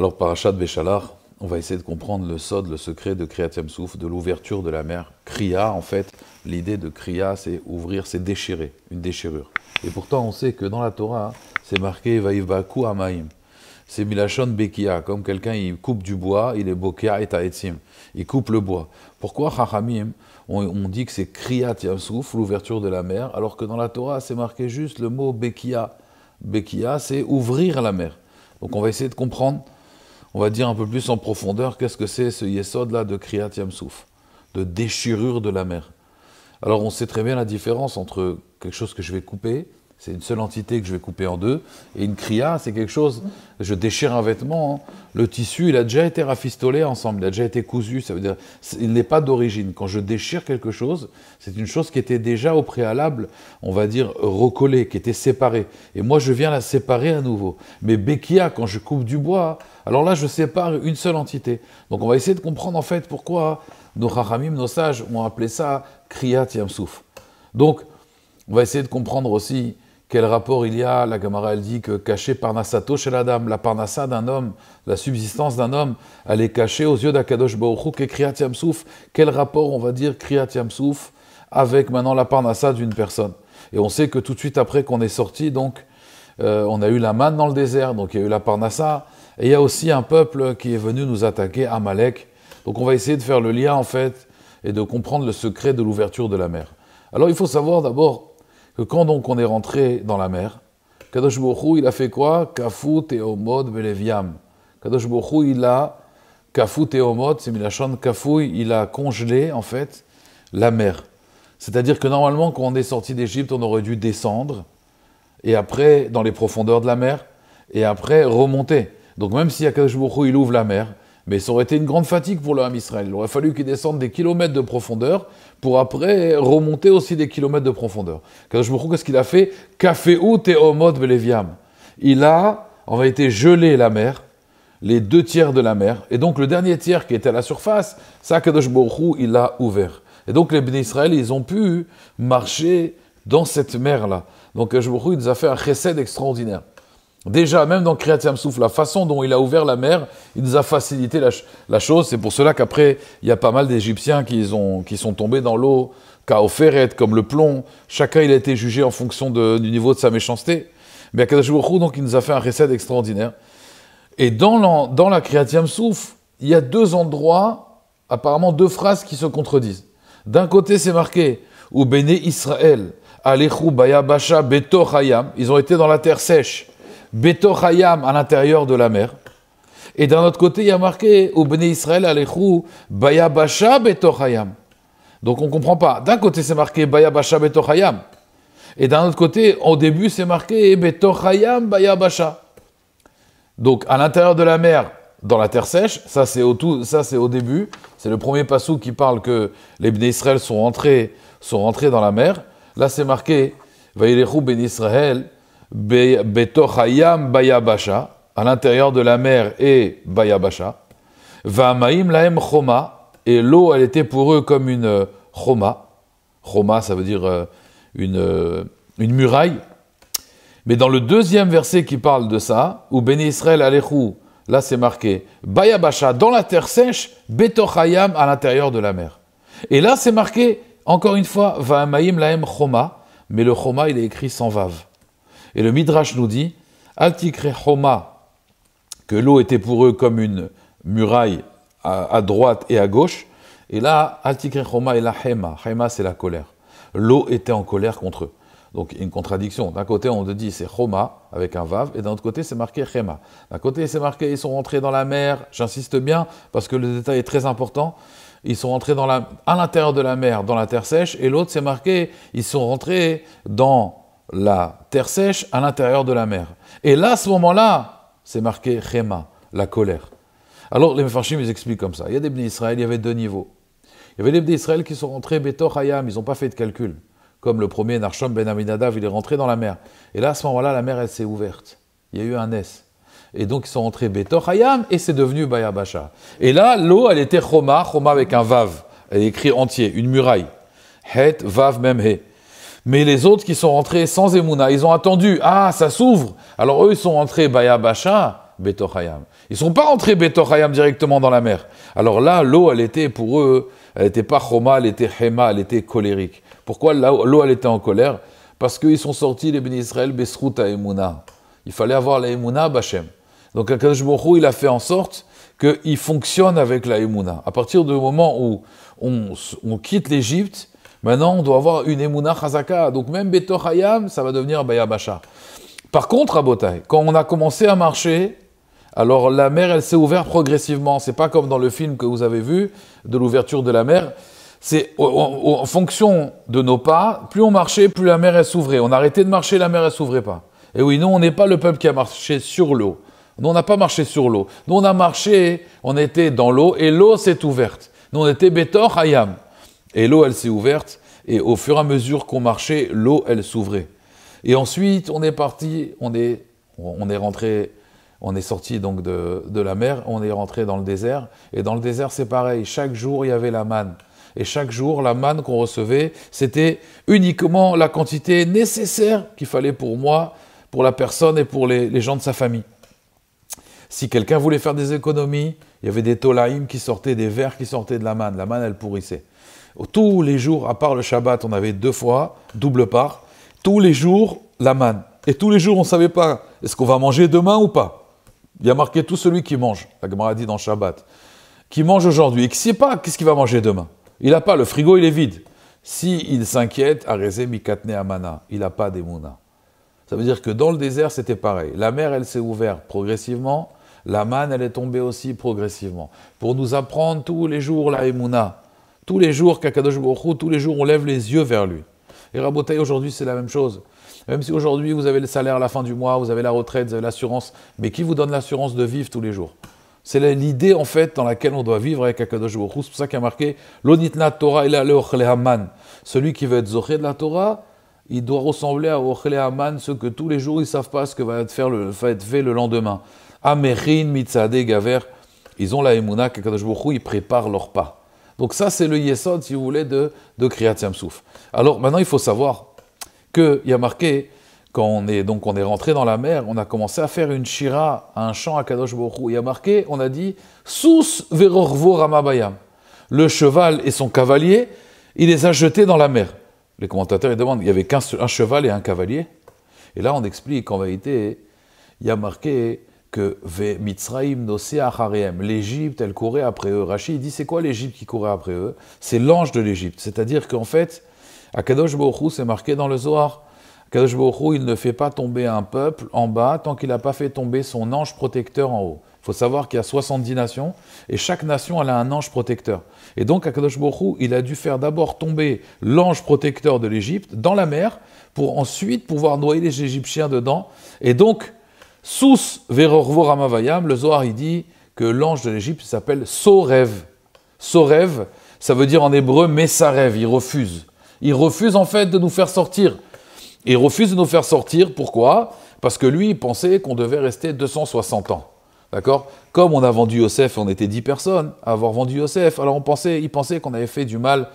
Alors, Parachat Béchalar, on va essayer de comprendre le sod, le secret de Kriyat Souf, de l'ouverture de la mer. Kriya, en fait, l'idée de Kriya, c'est ouvrir, c'est déchirer, une déchirure. Et pourtant, on sait que dans la Torah, c'est marqué Amaim. C'est Milachon Bekia, comme quelqu'un il coupe du bois, il est Bokia et taetsim, Il coupe le bois. Pourquoi Chachamim, on, dit que c'est Kriyat Souf, l'ouverture de la mer, alors que dans la Torah, c'est marqué juste le mot Bekia. Bekia, c'est ouvrir la mer. Donc on va essayer de comprendre on va dire un peu plus en profondeur qu'est-ce que c'est ce yesod là de Kriyat Yamsouf, de déchirure de la mer. Alors on sait très bien la différence entre quelque chose que je vais couper, c'est une seule entité que je vais couper en deux, et une Kriya, c'est quelque chose, je déchire un vêtement, hein. le tissu il a déjà été rafistolé ensemble, il a déjà été cousu, ça veut dire il n'est pas d'origine. Quand je déchire quelque chose, c'est une chose qui était déjà au préalable, on va dire recollée, qui était séparée, et moi je viens la séparer à nouveau. Mais Bekia, quand je coupe du bois, alors là, je sépare une seule entité. Donc on va essayer de comprendre en fait pourquoi nos rachamim, nos sages, ont appelé ça Kriyat Yamsouf. Donc, on va essayer de comprendre aussi quel rapport il y a. La Gamara, elle dit que caché Parnassato chez la dame, la Parnassa d'un homme, la subsistance d'un homme, elle est cachée aux yeux d'Akadosh Baruch et Kriyat Yamsouf. Quel rapport, on va dire, Kriyat Yamsouf avec maintenant la Parnassa d'une personne Et on sait que tout de suite après qu'on est sorti, donc, euh, on a eu la manne dans le désert, donc il y a eu la Parnassa. Et il y a aussi un peuple qui est venu nous attaquer, Amalek. Donc on va essayer de faire le lien en fait et de comprendre le secret de l'ouverture de la mer. Alors il faut savoir d'abord que quand donc on est rentré dans la mer, Kadosh il a fait quoi Kafut et Omod Beleviam. Kadosh ila il a Kafut et Omod, c'est Milachon Kafoui, il a congelé en fait la mer. C'est-à-dire que normalement quand on est sorti d'Égypte, on aurait dû descendre et après dans les profondeurs de la mer et après remonter. Donc même si Akadosh il ouvre la mer, mais ça aurait été une grande fatigue pour le Ham Israël. Il aurait fallu qu'il descende des kilomètres de profondeur pour après remonter aussi des kilomètres de profondeur. Kadosh qu'est-ce qu'il a fait et Beleviam. Il a, en été gelé la mer, les deux tiers de la mer, et donc le dernier tiers qui était à la surface, ça Kadosh il l'a ouvert. Et donc les bénis Israël, ils ont pu marcher dans cette mer-là. Donc Kadosh il nous a fait un chesed extraordinaire. Déjà, même dans Kriyatiam souffle, la façon dont il a ouvert la mer, il nous a facilité la, chose. C'est pour cela qu'après, il y a pas mal d'Égyptiens qui, sont tombés dans l'eau, Kaoferet, comme le plomb. Chacun, il a été jugé en fonction du niveau de sa méchanceté. Mais à Baruch donc, il nous a fait un recette extraordinaire. Et dans la, dans la il y a deux endroits, apparemment deux phrases qui se contredisent. D'un côté, c'est marqué « Ou béné Israël, Alechou Basha Betor Hayam » Ils ont été dans la terre sèche. Beto à l'intérieur de la mer. Et d'un autre côté, il y a marqué au béni Israël, Alechou, Bayabasha Beto Donc on ne comprend pas. D'un côté, c'est marqué Bayabasha Beto Et d'un autre côté, au début, c'est marqué Beto Bayabasha. Donc à l'intérieur de la mer, dans la terre sèche, ça c'est au, tout, ça c'est au début, c'est le premier passou qui parle que les béni Israël sont rentrés, sont rentrés dans la mer. Là c'est marqué Vaïlechou Ben Israël Betochayam Bayabasha, à l'intérieur de la mer et Bayabasha. Vamaim Laem Choma, et l'eau, elle était pour eux comme une euh, Choma. Choma, ça veut dire euh, une, euh, une muraille. Mais dans le deuxième verset qui parle de ça, où Béni Israël Alechou, là c'est marqué Bayabasha, dans la terre sèche, Betochayam, à l'intérieur de la mer. Et là c'est marqué, encore une fois, Vamaim Laem Choma, mais le Choma, il est écrit sans vave. Et le Midrash nous dit Homa, que l'eau était pour eux comme une muraille à, droite et à gauche. Et là, Homa et la Hema. Hema, c'est la colère. L'eau était en colère contre eux. Donc, une contradiction. D'un côté, on te dit c'est Homa avec un Vav, et d'un autre côté, c'est marqué Chema. D'un côté, c'est marqué ils sont rentrés dans la mer. J'insiste bien parce que le détail est très important ils sont rentrés dans la, à l'intérieur de la mer, dans la terre sèche, et l'autre, c'est marqué, ils sont rentrés dans la terre sèche à l'intérieur de la mer. Et là, à ce moment-là, c'est marqué Chema, la colère. Alors les Mephashim, ils expliquent comme ça. Il y a des Bnei Israël, il y avait deux niveaux. Il y avait des Bnei Israël qui sont rentrés Betor Hayam, ils n'ont pas fait de calcul. Comme le premier Narshom Ben Aminadav, il est rentré dans la mer. Et là, à ce moment-là, la mer, elle s'est ouverte. Il y a eu un S. Et donc, ils sont rentrés Betor Hayam et c'est devenu Bayabasha. Et là, l'eau, elle était Choma, Choma avec un Vav. Elle est écrit entier, une muraille. Het, Vav, Mem He. Mais les autres qui sont rentrés sans Emouna, ils ont attendu. Ah, ça s'ouvre. Alors eux, ils sont rentrés Baya Bacha, Betochayam. Ils ne sont pas rentrés Betochayam directement dans la mer. Alors là, l'eau, elle était pour eux, elle n'était pas Choma, elle était Hema, elle était colérique. Pourquoi l'eau, elle était en colère Parce qu'ils sont sortis, les bénis Israël, à Emouna. Il fallait avoir la Emouna Bachem. Donc Akadosh il a fait en sorte qu'il fonctionne avec la Emouna. À partir du moment où on quitte l'Égypte, Maintenant, on doit avoir une Emouna Chazaka. Donc même Betor Hayam, ça va devenir Bayabacha. Par contre, à Botaï, quand on a commencé à marcher, alors la mer, elle s'est ouverte progressivement. C'est pas comme dans le film que vous avez vu, de l'ouverture de la mer. C'est en fonction de nos pas, plus on marchait, plus la mer, elle s'ouvrait. On arrêtait de marcher, la mer, elle s'ouvrait pas. Et oui, nous, on n'est pas le peuple qui a marché sur l'eau. Nous, on n'a pas marché sur l'eau. Nous, on a marché, on était dans l'eau, et l'eau s'est ouverte. Nous, on était Betor Hayam. Et l'eau, elle s'est ouverte, et au fur et à mesure qu'on marchait, l'eau, elle s'ouvrait. Et ensuite, on est parti, on est, on est rentré, on est sorti donc de, la mer, on est rentré dans le désert. Et dans le désert, c'est pareil. Chaque jour, il y avait la manne. Et chaque jour, la manne qu'on recevait, c'était uniquement la quantité nécessaire qu'il fallait pour moi, pour la personne et pour les, gens de sa famille. Si quelqu'un voulait faire des économies, il y avait des tolaïm qui sortaient, des verres qui sortaient de la manne. La manne, elle pourrissait. Tous les jours, à part le Shabbat, on avait deux fois, double part. Tous les jours, la manne. Et tous les jours, on ne savait pas, est-ce qu'on va manger demain ou pas Il y a marqué tout celui qui mange, la Gemara dit dans Shabbat, qui mange aujourd'hui et qui ne sait pas qu'est-ce qu'il va manger demain. Il n'a pas, le frigo, il est vide. Si il s'inquiète, Arezé Mikatne Amana, il n'a pas d'Emouna. Ça veut dire que dans le désert, c'était pareil. La mer, elle s'est ouverte progressivement. La manne, elle est tombée aussi progressivement. Pour nous apprendre tous les jours la Emouna, tous les jours, Kakadosh Baruch tous les jours, on lève les yeux vers lui. Et Rabotaï, aujourd'hui, c'est la même chose. Même si aujourd'hui, vous avez le salaire à la fin du mois, vous avez la retraite, vous avez l'assurance, mais qui vous donne l'assurance de vivre tous les jours c'est l'idée en fait dans laquelle on doit vivre avec Akadosh Baruch C'est pour ça qu'il a marqué l'onitna Torah il a Celui qui veut être zohé de la Torah, il doit ressembler à Ochle Haman, ce que tous les jours ils savent pas ce que va être faire le, fait le lendemain. Amerin, Mitzadeh, Gaver, ils ont la Emouna, Kakadosh ils préparent leur pas. Donc ça, c'est le yesod, si vous voulez, de, de Kriyat Souf. Alors maintenant, il faut savoir qu'il y a marqué, quand on est, donc on est rentré dans la mer, on a commencé à faire une shira, un chant à Kadosh Borou. Il y a marqué, on a dit, Sous verorvo ramabayam. Le cheval et son cavalier, il les a jetés dans la mer. Les commentateurs ils demandent, il y avait qu'un un cheval et un cavalier. Et là, on explique qu'en vérité, il y a marqué que Mitzraim l'Égypte, elle courait après eux. Rachid dit, c'est quoi l'Égypte qui courait après eux C'est l'ange de l'Égypte. C'est-à-dire qu'en fait, Kadosh Borou, c'est marqué dans le Zohar. Kadosh Borou, il ne fait pas tomber un peuple en bas tant qu'il n'a pas fait tomber son ange protecteur en haut. Il faut savoir qu'il y a 70 nations, et chaque nation, elle a un ange protecteur. Et donc, Kadosh Borou, il a dû faire d'abord tomber l'ange protecteur de l'Égypte dans la mer, pour ensuite pouvoir noyer les Égyptiens dedans. Et donc, sous verorvo le Zohar il dit que l'ange de l'Égypte s'appelle Sorev. Sorev, ça veut dire en hébreu rêve, il refuse. Il refuse en fait de nous faire sortir. il refuse de nous faire sortir, pourquoi Parce que lui, il pensait qu'on devait rester 260 ans. D'accord Comme on a vendu Yosef, on était 10 personnes à avoir vendu Yosef, alors on pensait, il pensait qu'on avait fait du mal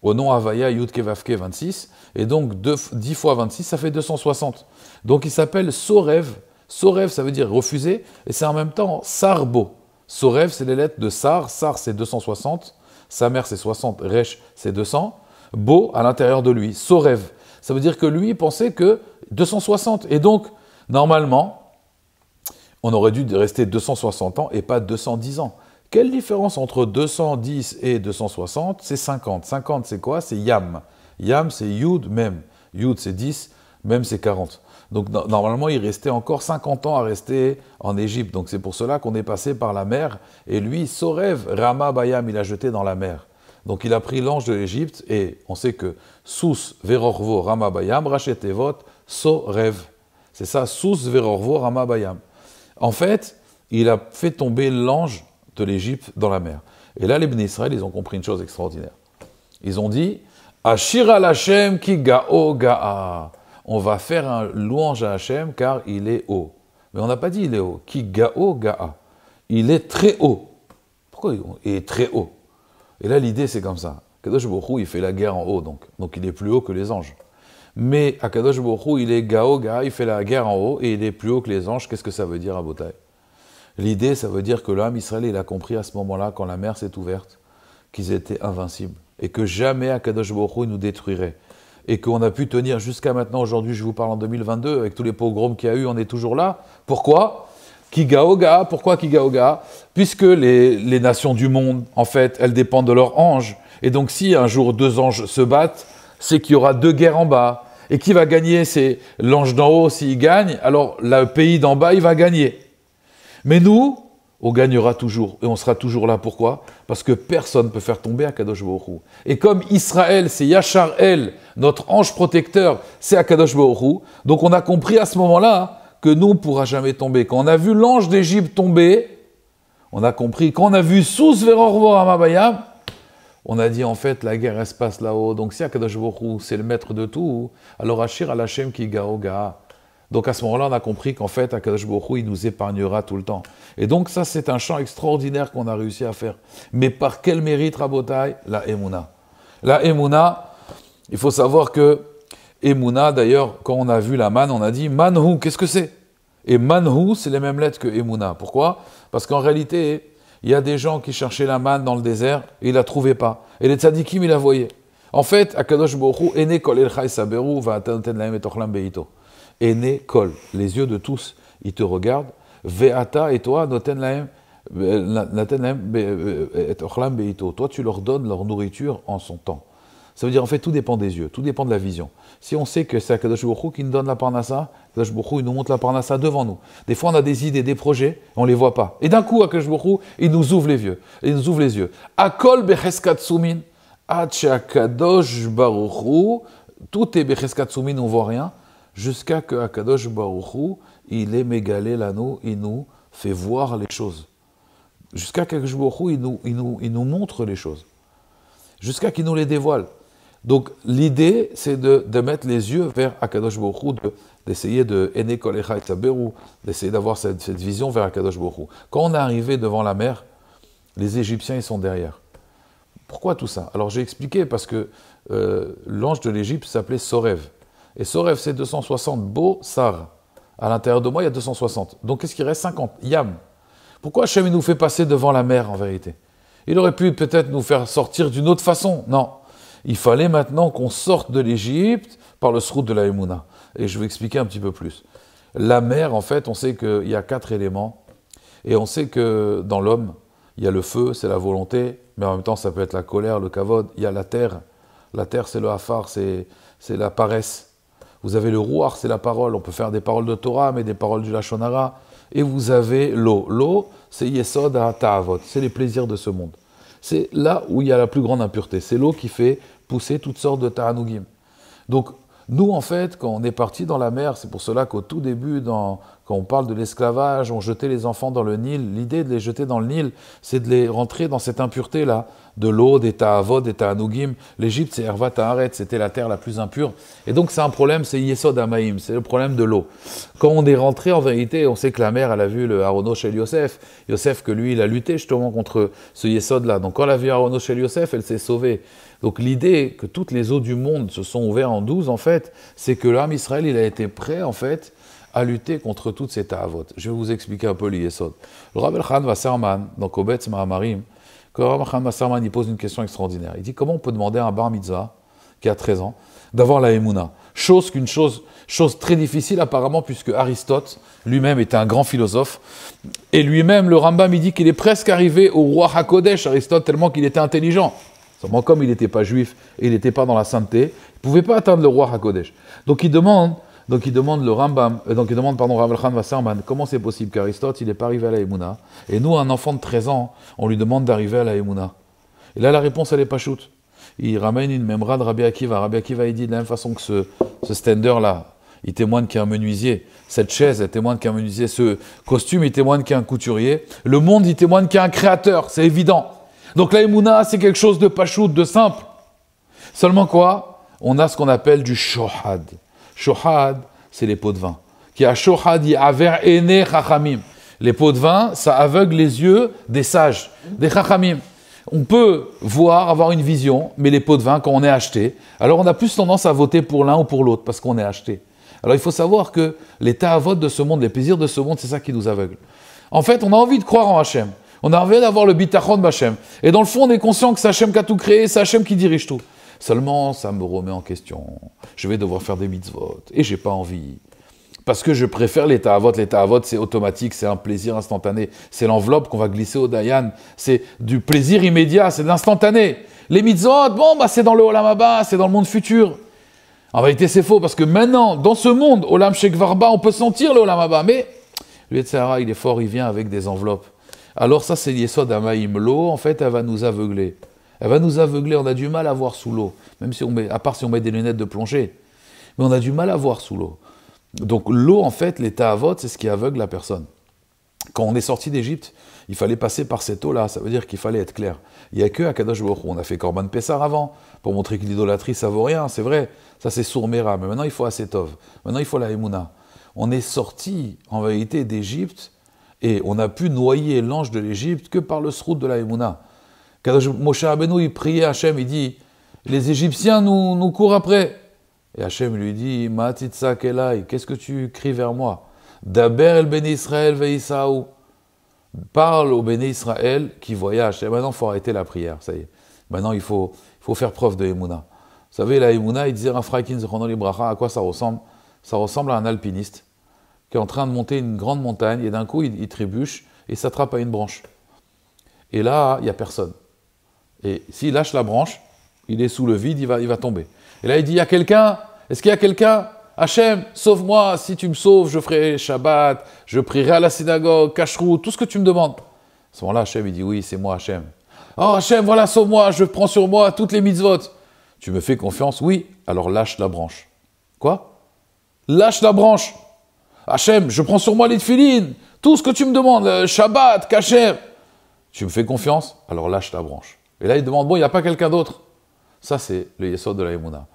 au nom Yud Kevavke 26, et donc 10 fois 26, ça fait 260. Donc il s'appelle Sorev, Sorev, ça veut dire refuser, et c'est en même temps sarbo. Sorev, c'est les lettres de sar, sar c'est 260, sa mère c'est 60, resh c'est 200, bo à l'intérieur de lui, Sorev. Ça veut dire que lui pensait que 260, et donc normalement, on aurait dû rester 260 ans et pas 210 ans. Quelle différence entre 210 et 260 C'est 50. 50 c'est quoi C'est yam. Yam c'est yud même. Yud c'est 10, même c'est 40. Donc normalement, il restait encore 50 ans à rester en Égypte. Donc c'est pour cela qu'on est passé par la mer. Et lui, Sorev, Rama Bayam, il a jeté dans la mer. Donc il a pris l'ange de l'Égypte et on sait que Sous Verorvo Rama Bayam, Rachetevot, Sorev. C'est ça, Sous Verorvo Rama Bayam. En fait, il a fait tomber l'ange de l'Égypte dans la mer. Et là, les fils ils ont compris une chose extraordinaire. Ils ont dit, Ashira Lachem ki gao gaa on va faire un louange à Hachem car il est haut. Mais on n'a pas dit il est haut. Qui gao, gaa. Il est très haut. Pourquoi il est très haut Et là, l'idée, c'est comme ça. Kadosh Borou, il fait la guerre en haut, donc. Donc il est plus haut que les anges. Mais à Kadosh Borou, il est gao, gaa, il fait la guerre en haut et il est plus haut que les anges. Qu'est-ce que ça veut dire à Botaï L'idée, ça veut dire que l'homme Israël, il a compris à ce moment-là, quand la mer s'est ouverte, qu'ils étaient invincibles et que jamais Akadosh Baruch il nous détruirait et qu'on a pu tenir jusqu'à maintenant, aujourd'hui je vous parle en 2022, avec tous les pogroms qu'il y a eu, on est toujours là. Pourquoi Kigaoga, pourquoi Kigaoga Puisque les, les, nations du monde, en fait, elles dépendent de leurs anges. Et donc si un jour deux anges se battent, c'est qu'il y aura deux guerres en bas. Et qui va gagner C'est l'ange d'en haut, s'il gagne, alors le pays d'en bas, il va gagner. Mais nous, on gagnera toujours et on sera toujours là. Pourquoi Parce que personne ne peut faire tomber Akadosh Bohru. Et comme Israël, c'est Yachar El, notre ange protecteur, c'est Akadosh Bohru, Donc on a compris à ce moment-là que nous, ne pourra jamais tomber. Quand on a vu l'ange d'Égypte tomber, on a compris. Quand on a vu Sous Verorvo Amabaya, on a dit en fait la guerre elle se passe là-haut. Donc si Akadosh Bohru, c'est le maître de tout, alors Achir Al qui ki Gaoga. Donc à ce moment-là, on a compris qu'en fait, Akadosh Bokhu, il nous épargnera tout le temps. Et donc ça, c'est un chant extraordinaire qu'on a réussi à faire. Mais par quel mérite, Rabotai La Emuna? La Emuna, il faut savoir que Emouna, d'ailleurs, quand on a vu la manne, on a dit Manhu, qu'est-ce que c'est Et Manhu, c'est les mêmes lettres que Emuna. Pourquoi Parce qu'en réalité, il y a des gens qui cherchaient la manne dans le désert et ils ne la trouvaient pas. Et les tzadikim, ils la voyaient. En fait, Akadosh Bokhu Saberu, Va Beito né Kol, les yeux de tous, ils te regardent. Ve'ata et toi, noten laem, euh, euh, toi, tu leur donnes leur nourriture en son temps. Ça veut dire, en fait, tout dépend des yeux, tout dépend de la vision. Si on sait que c'est Akadosh Baruch qui nous donne la parnassa, Akadosh Baruch il nous montre la parnassa devant nous. Des fois, on a des idées, des projets, on les voit pas. Et d'un coup, Akadosh Baruch il nous ouvre les yeux. Il nous ouvre les yeux. Akol Akadosh tout est becheskat sumin, on voit rien jusqu'à que Akadosh Baruchou, il est mégalé l'anneau, il nous fait voir les choses. Jusqu'à qu'Akadosh Baruchou, il nous, il, nous, il nous montre les choses. Jusqu'à qu'il nous les dévoile. Donc l'idée, c'est de, mettre les yeux vers Akadosh Baruch d'essayer de Ene Kolecha et d'essayer d'avoir cette, vision vers Akadosh Baruch Quand on est arrivé devant la mer, les Égyptiens, ils sont derrière. Pourquoi tout ça Alors j'ai expliqué parce que euh, l'ange de l'Égypte s'appelait Sorev. Et rêve, c'est 260 beau sar. À l'intérieur de moi, il y a 260. Donc qu'est-ce qu'il reste 50. Yam. Pourquoi Hachem nous fait passer devant la mer en vérité Il aurait pu peut-être nous faire sortir d'une autre façon. Non. Il fallait maintenant qu'on sorte de l'Égypte par le srout de la Hemouna. Et je vais expliquer un petit peu plus. La mer, en fait, on sait qu'il y a quatre éléments. Et on sait que dans l'homme, il y a le feu, c'est la volonté, mais en même temps, ça peut être la colère, le kavod. Il y a la terre. La terre, c'est le hafar, c'est la paresse. Vous avez le rouar, c'est la parole. On peut faire des paroles de Torah, mais des paroles du Lachonara. Et vous avez l'eau. L'eau, c'est Yesod à Ta'avot. C'est les plaisirs de ce monde. C'est là où il y a la plus grande impureté. C'est l'eau qui fait pousser toutes sortes de Ta'anugim. Donc, nous, en fait, quand on est parti dans la mer, c'est pour cela qu'au tout début, quand on parle de l'esclavage, on jetait les enfants dans le Nil. L'idée de les jeter dans le Nil, c'est de les rentrer dans cette impureté-là, de l'eau, des tahavod, des Tahanugim. L'Égypte, c'est Hervat Taharet, c'était la terre la plus impure. Et donc, c'est un problème, c'est Yesod Amaim, c'est le problème de l'eau. Quand on est rentré, en vérité, on sait que la mère, elle a vu le Harono chez Yosef. Yosef, que lui, il a lutté justement contre ce Yesod-là. Donc, quand elle a vu Harono chez Yosef, elle s'est sauvée. Donc l'idée que toutes les eaux du monde se sont ouvertes en douze, en fait, c'est que l'âme Israël, il a été prêt, en fait, à lutter contre toutes ces ta'avot. Je vais vous expliquer un peu l'Iesod. Le Rabbi Khan Wasserman, donc au Mahamarim, Rabbi Khan il pose une question extraordinaire. Il dit comment on peut demander à un bar mitzvah, qui a 13 ans, d'avoir la Emouna Chose qu'une chose, chose très difficile apparemment, puisque Aristote lui-même était un grand philosophe. Et lui-même, le Rambam, il dit qu'il est presque arrivé au roi Hakodesh, Aristote, tellement qu'il était intelligent comme il n'était pas juif et il n'était pas dans la sainteté, il ne pouvait pas atteindre le roi Hakodesh. Donc il demande, donc il demande le Rambam, euh, donc il demande, pardon, Rav Khan comment c'est possible qu'Aristote, il n'est pas arrivé à la Et nous, un enfant de 13 ans, on lui demande d'arriver à la Et là, la réponse, elle n'est pas choute Il ramène une mémra de Rabbi Akiva. Rabbi Akiva, il dit de la même façon que ce, ce là il témoigne qu'il y a un menuisier. Cette chaise, elle témoigne qu'il y un menuisier. Ce costume, il témoigne qu'il y a un couturier. Le monde, il témoigne qu'il y a un créateur. C'est évident. Donc la Emouna, c'est quelque chose de pachout, de simple. Seulement quoi On a ce qu'on appelle du shohad. Shohad, c'est les pots de vin. Qui a shohad aver ene chachamim. Les pots de vin, ça aveugle les yeux des sages, des chachamim. On peut voir, avoir une vision, mais les pots de vin, quand on est acheté, alors on a plus tendance à voter pour l'un ou pour l'autre, parce qu'on est acheté. Alors il faut savoir que les vote de ce monde, les plaisirs de ce monde, c'est ça qui nous aveugle. En fait, on a envie de croire en Hachem. On a envie d'avoir le bitachon de Bachem. Et dans le fond, on est conscient que c'est Hachem qui a tout créé, c'est Hachem qui dirige tout. Seulement, ça me remet en question. Je vais devoir faire des mitzvot. Et j'ai pas envie. Parce que je préfère l'état à vote. L'état à vote, c'est automatique, c'est un plaisir instantané. C'est l'enveloppe qu'on va glisser au Dayan. C'est du plaisir immédiat, c'est de l'instantané. Les mitzvot, bon, bah, c'est dans le Olam c'est dans le monde futur. En vérité, c'est faux, parce que maintenant, dans ce monde, Olam Shekvarba, on peut sentir le Olam Mais lui, il est fort, il vient avec des enveloppes. Alors ça, c'est l'Yesod L'eau, en fait, elle va nous aveugler. Elle va nous aveugler, on a du mal à voir sous l'eau, même si on met, à part si on met des lunettes de plongée. Mais on a du mal à voir sous l'eau. Donc l'eau, en fait, l'état à vote, c'est ce qui aveugle la personne. Quand on est sorti d'Égypte, il fallait passer par cette eau-là, ça veut dire qu'il fallait être clair. Il n'y a que Akadosh Baruch on a fait Corban Pessar avant, pour montrer que l'idolâtrie, ça vaut rien, c'est vrai, ça c'est Sourmera, mais maintenant il faut Asetov, maintenant il faut la Emouna. On est sorti, en vérité, d'Égypte et on a pu noyer l'ange de l'Égypte que par le sroud de la Quand Car Moshe Rabbeinu, il priait Hachem, il dit Les Égyptiens nous, courent après. Et Hachem lui dit Matitsa Kelai, qu'est-ce que tu cries vers moi Daber el béni Israël veïsaou. Parle au béni Israël qui voyage. Et maintenant, il faut arrêter la prière, ça y est. Maintenant, il faut, il faut faire preuve de Emouna. Vous savez, la Emouna, il disait à quoi ça ressemble Ça ressemble à un alpiniste est en train de monter une grande montagne, et d'un coup, il, trébuche et s'attrape à une branche. Et là, il n'y a personne. Et s'il lâche la branche, il est sous le vide, il va, il va tomber. Et là, il dit, il y a quelqu'un Est-ce qu'il y a quelqu'un Hachem, sauve-moi, si tu me sauves, je ferai Shabbat, je prierai à la synagogue, Kashrou, tout ce que tu me demandes. À ce moment-là, Hachem, il dit, oui, c'est moi, Hachem. Oh, Hachem, voilà, sauve-moi, je prends sur moi toutes les mitzvot. Tu me fais confiance Oui, alors lâche la branche. Quoi Lâche la branche Hachem, je prends sur moi les tefilines, tout ce que tu me demandes, Shabbat, Kacher. Tu me fais confiance Alors lâche ta branche. Et là, il demande, bon, il n'y a pas quelqu'un d'autre. Ça, c'est le yesod de la Emouna.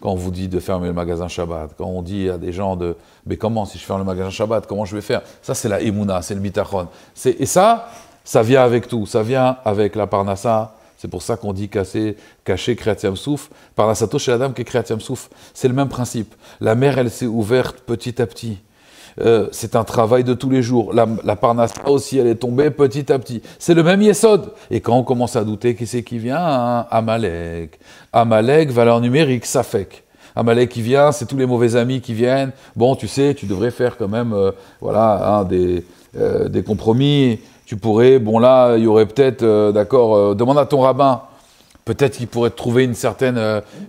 Quand on vous dit de fermer le magasin Shabbat, quand on dit à des gens de, mais comment, si je ferme le magasin Shabbat, comment je vais faire Ça, c'est la Emouna, c'est le Mitachon. Et ça, ça vient avec tout. Ça vient avec la parnassa, c'est pour ça qu'on dit casser, cacher Kreatiam Souf. Parnassato, chez la dame qui est Souf. C'est le même principe. La mer, elle s'est ouverte petit à petit. Euh, c'est un travail de tous les jours. La, la aussi, elle est tombée petit à petit. C'est le même Yesod. Et quand on commence à douter, qui c'est qui vient hein? Amalek. Amalek, valeur numérique, Safek. Amalek qui vient, c'est tous les mauvais amis qui viennent. Bon, tu sais, tu devrais faire quand même euh, voilà, hein, euh, des, compromis. Tu pourrais, bon là, il y aurait peut-être, d'accord, demande à ton rabbin. Peut-être qu'il pourrait trouver une certaine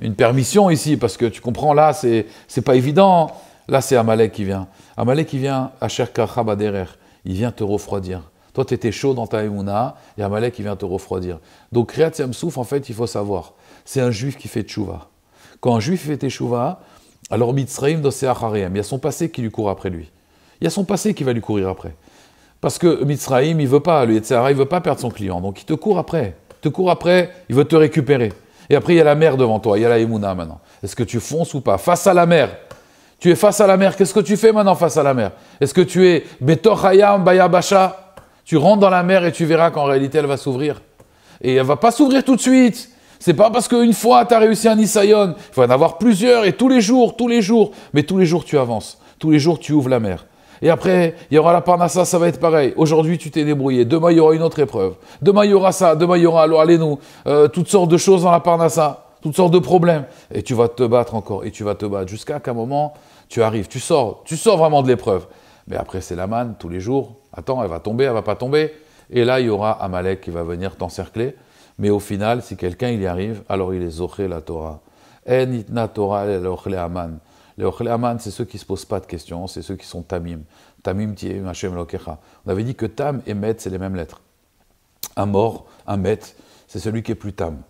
une permission ici, parce que tu comprends, là, c'est pas évident. Là, c'est Amalek qui vient. Amalek, qui vient à Baderer, il vient te refroidir. Toi, tu étais chaud dans ta Emouna, et Amalek, il vient te refroidir. Donc, Kriyat Souf, en fait, il faut savoir, c'est un juif qui fait tchouva. Quand un juif fait tchouva, alors Mitzraim il y a son passé qui lui court après lui. Il y a son passé qui va lui courir après. Parce que Mitzraim, il veut pas, lui, il veut pas perdre son client. Donc, il te court après. Il te court après, il veut te récupérer. Et après, il y a la mer devant toi, il y a la Emouna maintenant. Est-ce que tu fonces ou pas Face à la mer, tu es face à la mer. Qu'est-ce que tu fais maintenant face à la mer Est-ce que tu es Betor Hayam Bayabasha Tu rentres dans la mer et tu verras qu'en réalité, elle va s'ouvrir. Et elle va pas s'ouvrir tout de suite. C'est pas parce qu'une fois, tu as réussi un Nisayon. Il faut en avoir plusieurs et tous les jours, tous les jours. Mais tous les jours, tu avances. Tous les jours, tu ouvres la mer. Et après, il y aura la Parnassa, ça va être pareil. Aujourd'hui, tu t'es débrouillé. Demain, il y aura une autre épreuve. Demain, il y aura ça. Demain, il y aura, alors allez-nous, euh, toutes sortes de choses dans la Parnassa, toutes sortes de problèmes. Et tu vas te battre encore, et tu vas te battre jusqu'à qu'un moment, tu arrives, tu sors, tu sors vraiment de l'épreuve. Mais après, c'est l'Aman, tous les jours. Attends, elle va tomber, elle va pas tomber. Et là, il y aura Amalek qui va venir t'encercler. Mais au final, si quelqu'un il y arrive, alors il est zoché la Torah. En eh, itna Torah le aman. Le aman, c'est ceux qui se posent pas de questions, c'est ceux qui sont tamim. Tamim tiem machem lokecha. On avait dit que tam et met, c'est les mêmes lettres. Un mort, un met, c'est celui qui est plus tam.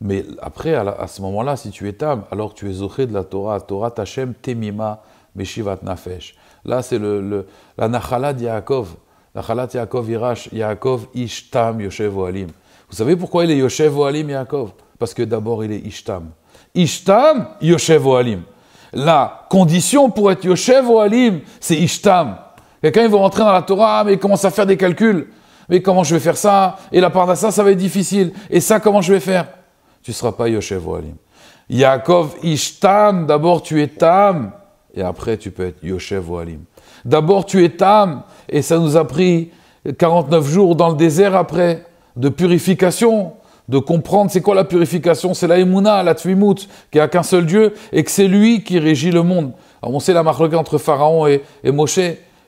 Mais après, à, ce moment-là, si tu es Tam, alors tu es Zoché de la Torah, Torah Tachem Temima Meshivat Nafesh. Là, c'est le, la Nachalat Yaakov. Nachalat Yaakov Irash, Yaakov Ishtam Yoshev Oalim. Vous savez pourquoi il est Yoshev Oalim Yaakov Parce que d'abord il est Ishtam. Ishtam Yoshev Oalim. La condition pour être Yoshev Oalim, c'est Ishtam. Quelqu'un, il veut rentrer dans la Torah, ah, mais il commence à faire des calculs. Mais comment je vais faire ça Et la part ça, ça va être difficile. Et ça, comment je vais faire tu ne seras pas Yoshev Oalim. Yaakov Ishtam, d'abord tu es Tam, et après tu peux être Yoshev Oalim. D'abord tu es Tam, et ça nous a pris 49 jours dans le désert après, de purification, de comprendre c'est quoi la purification, c'est la Emouna, la qu'il qui a qu'un seul Dieu, et que c'est lui qui régit le monde. on sait la marque entre Pharaon et, Moshe,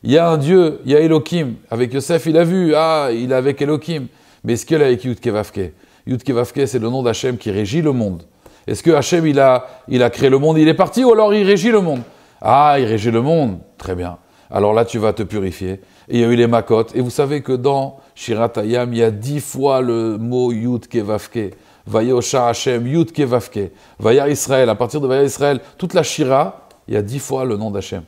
il y a un Dieu, il y a Elohim. Avec Yosef, il a vu, ah, il est avec Elohim. Mais ce qu'il a avec Yud Yud c'est le nom d'Hachem qui régit le monde. Est-ce que Hachem, il a, créé le monde, il est parti, ou alors il régit le monde Ah, il régit le monde, très bien. Alors là, tu vas te purifier. Et il y a eu les makot. Et vous savez que dans Shiratayam, il y a dix fois le mot Yud Kevavke. Vayosha Hachem, Yud Israël. À partir de Vayar Israël, toute la Shira, il y a dix fois le nom d'Hachem.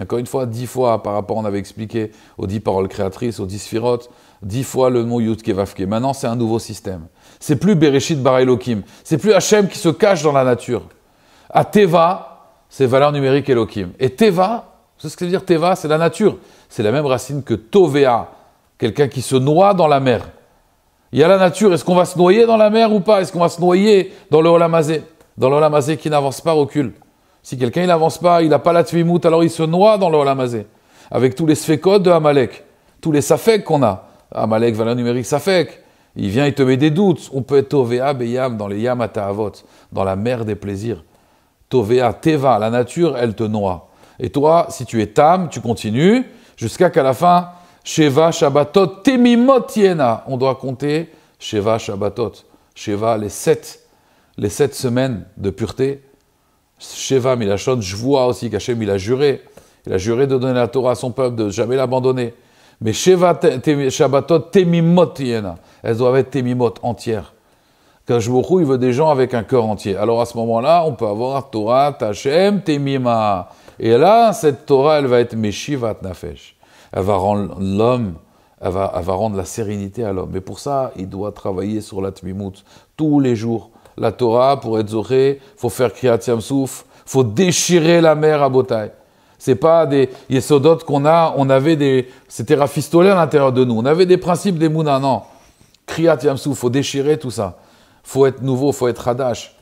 Encore une fois, dix fois par rapport, on avait expliqué aux dix paroles créatrices, aux dix sphirotes, dix fois le mot Yud Maintenant, c'est un nouveau système. C'est plus Bereshit Bar Elohim. C'est plus Hachem qui se cache dans la nature. À Teva, c'est valeur numérique Elohim. Et Teva, c'est ce que veut dire Teva, c'est la nature. C'est la même racine que Tovea, quelqu'un qui se noie dans la mer. Il y a la nature, est-ce qu'on va se noyer dans la mer ou pas Est-ce qu'on va se noyer dans le Olamazé Dans le Olamazé qui n'avance pas, recule. Si quelqu'un n'avance pas, il n'a pas la Tvimout, alors il se noie dans le Olamazé. Avec tous les sphécodes de Amalek, tous les Safek qu'on a. Amalek, valeur numérique Safek. Il vient, il te met des doutes. On peut être Tovea Beyam dans les Yam dans la mer des plaisirs. Tovea, Teva, la nature, elle te noie. Et toi, si tu es Tam, tu continues jusqu'à qu'à la fin, Sheva, Shabbatot, Temimot, Yena. On doit compter Sheva, Shabbatot. Sheva, les sept, les sept semaines de pureté. Sheva, Milachon, je vois aussi qu'Hachem, il a juré. Il a juré de donner la Torah à son peuple, de jamais l'abandonner. Mais Shabbatot Temimot Yena. Elles doivent être Temimot entières. Kajbourou, il veut des gens avec un cœur entier. Alors à ce moment-là, on peut avoir Torah, Tachem, Temima. Et là, cette Torah, elle va être Meshivat Nafesh. Elle va rendre l'homme, elle va, rendre la sérénité à l'homme. Mais pour ça, il doit travailler sur la Tmimut tous les jours. La Torah, pour être zoré, faut faire Kriyat Yamsouf, faut déchirer la mer à Botaï. C'est pas des yesodot qu'on a, on avait des, c'était rafistolé à l'intérieur de nous. On avait des principes des Mouna, non. Kriyat yamsou, faut déchirer tout ça. Faut être nouveau, faut être hadash.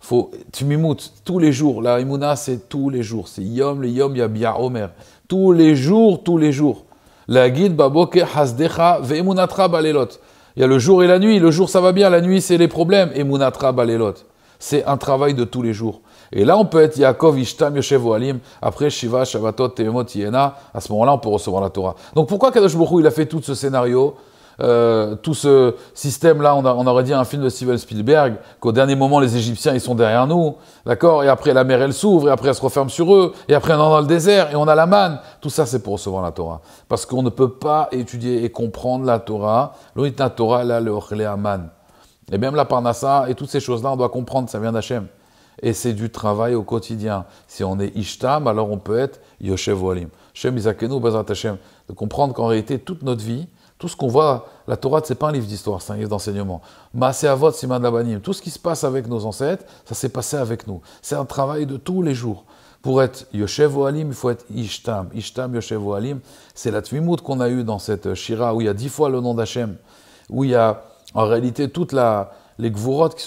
Faut, Tumimut, tous les jours. La imuna, c'est tous les jours. C'est yom, le yom, yabia, omer. Tous les jours, tous les jours. La guide, baboke, hasdecha, balelot. Il y a le jour et la nuit. Le jour, ça va bien. La nuit, c'est les problèmes. Emunatra, balelot. C'est un travail de tous les jours. Et là, on peut être Yaakov, Ishtam, Yoshev, Oalim, après Shiva, Shabbatot, Tehemot, Yéna. À ce moment-là, on peut recevoir la Torah. Donc pourquoi Kadosh Baruch il a fait tout ce scénario euh, tout ce système-là, on, aurait dit un film de Steven Spielberg, qu'au dernier moment, les Égyptiens, ils sont derrière nous, d'accord Et après, la mer, elle s'ouvre, et après, elle se referme sur eux, et après, on est dans le désert, et on a la manne. Tout ça, c'est pour recevoir la Torah. Parce qu'on ne peut pas étudier et comprendre la Torah. la Torah, là, le Et même la Parnassa, et toutes ces choses-là, on doit comprendre, ça vient d'Hachem et c'est du travail au quotidien. Si on est Ishtam, alors on peut être Yoshev Oalim. Shem Bezrat Hashem. De comprendre qu'en réalité, toute notre vie, tout ce qu'on voit, la Torah, n'est pas un livre d'histoire, c'est un livre d'enseignement. Maase Avot Siman Labanim. Tout ce qui se passe avec nos ancêtres, ça s'est passé avec nous. C'est un travail de tous les jours. Pour être Yoshev Oalim, il faut être Ishtam. Ishtam Yoshev Oalim, c'est la Tvimut qu'on a eue dans cette Shira où il y a dix fois le nom d'Hashem, où il y a en réalité toutes les Gvurot qui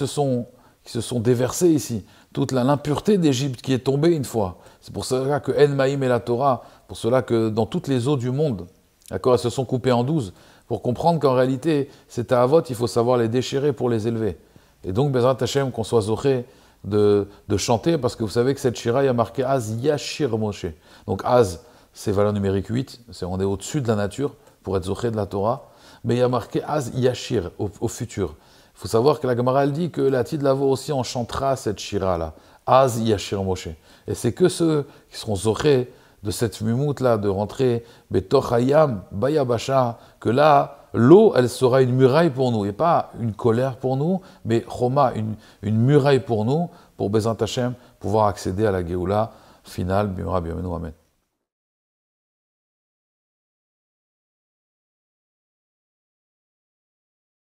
qui se sont déversées ici toute l'impureté d'Égypte qui est tombée une fois. C'est pour cela que Maïm et la Torah, pour cela que dans toutes les eaux du monde, d'accord, elles se sont coupées en douze, pour comprendre qu'en réalité, c'est à Avot, il faut savoir les déchirer pour les élever. Et donc, Bezrat Hashem, qu'on soit zohé de, chanter, parce que vous savez que cette Shira, il y a marqué Az Yashir Moshe. Donc, Az, c'est valeur numérique 8, c'est on est au-dessus de la nature, pour être zohé de la Torah, mais il y a marqué Az Yashir, au futur faut savoir que la Gemara, elle dit que la Tidlavo aussi enchantera cette Shira-là. Az Yashir Moshe. Et c'est que ceux qui seront zorés de cette mumoute là de rentrer betokhayam Bayabasha, que là, l'eau, elle sera une muraille pour nous, et pas une colère pour nous, mais Roma, une, muraille pour nous, pour bezantachem pouvoir accéder à la Géoula finale. Bimra, bienvenue, Amen.